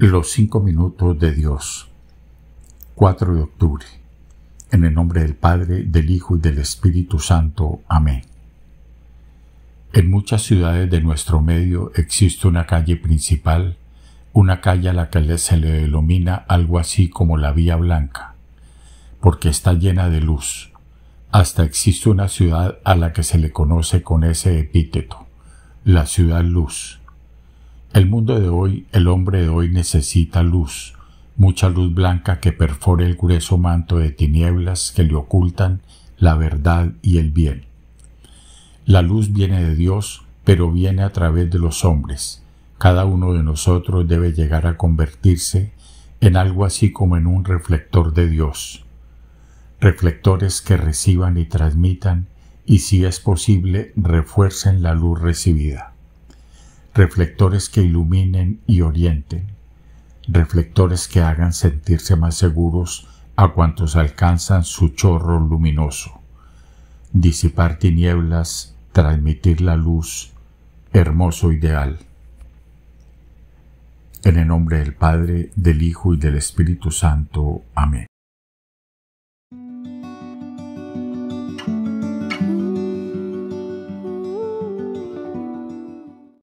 Los cinco minutos de Dios. 4 de octubre. En el nombre del Padre, del Hijo y del Espíritu Santo. Amén. En muchas ciudades de nuestro medio existe una calle principal, una calle a la que se le denomina algo así como la Vía Blanca, porque está llena de luz. Hasta existe una ciudad a la que se le conoce con ese epíteto, la ciudad luz el mundo de hoy, el hombre de hoy necesita luz, mucha luz blanca que perfore el grueso manto de tinieblas que le ocultan la verdad y el bien. La luz viene de Dios, pero viene a través de los hombres. Cada uno de nosotros debe llegar a convertirse en algo así como en un reflector de Dios. Reflectores que reciban y transmitan y si es posible refuercen la luz recibida reflectores que iluminen y orienten, reflectores que hagan sentirse más seguros a cuantos alcanzan su chorro luminoso, disipar tinieblas, transmitir la luz, hermoso ideal. En el nombre del Padre, del Hijo y del Espíritu Santo. Amén.